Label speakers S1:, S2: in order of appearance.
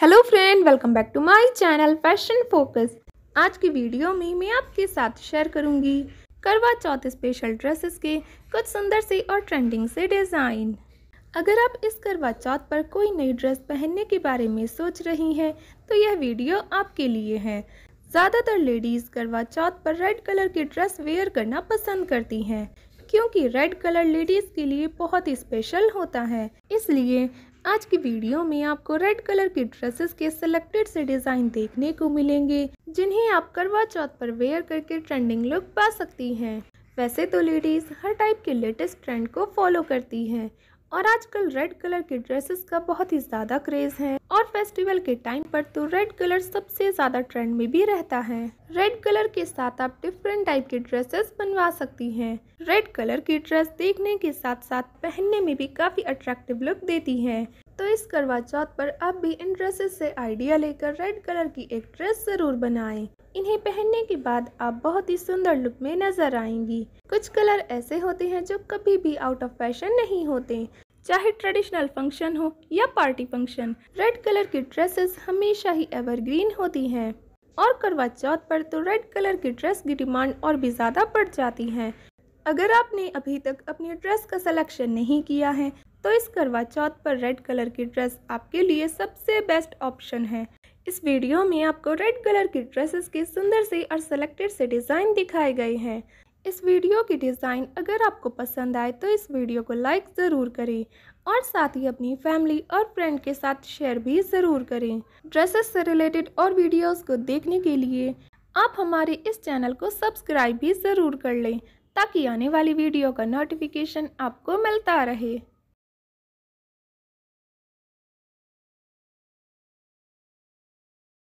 S1: Hello friend welcome back to my channel fashion focus आज की video में मैं आपके साथ शेयर करूंगी करवा चौथ स्पेशल ड्रेसेस के कुछ सुंदर से और ट्रेंडिंग से डिज़ाइन अगर आप इस करवा चौथ पर कोई नई ड्रेस पहनने के बारे में सोच रही हैं तो यह वीडियो आपके लिए है ज़्यादातर लेडीज़ करवा चौथ पर रेड कलर की ड्रेस वेयर करना पसंद करती हैं क्योंकि रेड कलर लेडीज़ के लिए बहुत ही स्पेशल होता है इसलिए आज की वीडियो में आपको रेड कलर की ड्रेसेस के सिलेक्टेड से डिजाइन देखने को मिलेंगे जिन्हें आप करवा चौथ पर वेयर करके ट्रेंडिंग लुक पा सकती हैं वैसे तो लेडीज़ हर टाइप के लेटेस्ट ट्रेंड को फॉलो करती हैं और आजकल रेड कलर के ड्रेसेस का बहुत ही ज़्यादा क्रेज है और फेस्टिवल के टाइम पर तो रेड कलर सबसे ज़्यादा ट्रेंड में भी रहता है रेड कलर के साथ आप डिफरेंट टाइप के ड्रेसेस बनवा सकती हैं रेड कलर की ड्रेस देखने के साथ साथ पहनने में भी काफ़ी अट्रैक्टिव लुक देती है तो इस करवा चौथ पर आप भी इन ड्रेसेस से आइडिया लेकर रेड कलर की एक ड्रेस जरूर बनाएं। इन्हें पहनने के बाद आप बहुत ही सुंदर लुक में नजर आएंगी कुछ कलर ऐसे होते हैं जो कभी भी आउट ऑफ फैशन नहीं होते चाहे ट्रेडिशनल फंक्शन हो या पार्टी फंक्शन रेड कलर की ड्रेसेस हमेशा ही एवरग्रीन होती हैं और करवा चौथ पर तो रेड कलर की ड्रेस की डिमांड और भी ज़्यादा बढ़ जाती है अगर आपने अभी तक अपनी ड्रेस का सलेक्शन नहीं किया है तो इस करवा चौथ पर रेड कलर की ड्रेस आपके लिए सबसे बेस्ट ऑप्शन है इस वीडियो में आपको रेड कलर की ड्रेसेस के सुंदर से और सेलेक्टेड से डिज़ाइन दिखाए गए हैं इस वीडियो की डिज़ाइन अगर आपको पसंद आए तो इस वीडियो को लाइक ज़रूर करें और साथ ही अपनी फैमिली और फ्रेंड के साथ शेयर भी ज़रूर करें ड्रेसेस से रिलेटेड और वीडियोस को देखने के लिए आप हमारे इस चैनल को सब्सक्राइब भी ज़रूर कर लें ताकि आने वाली वीडियो का नोटिफिकेशन आपको मिलता रहे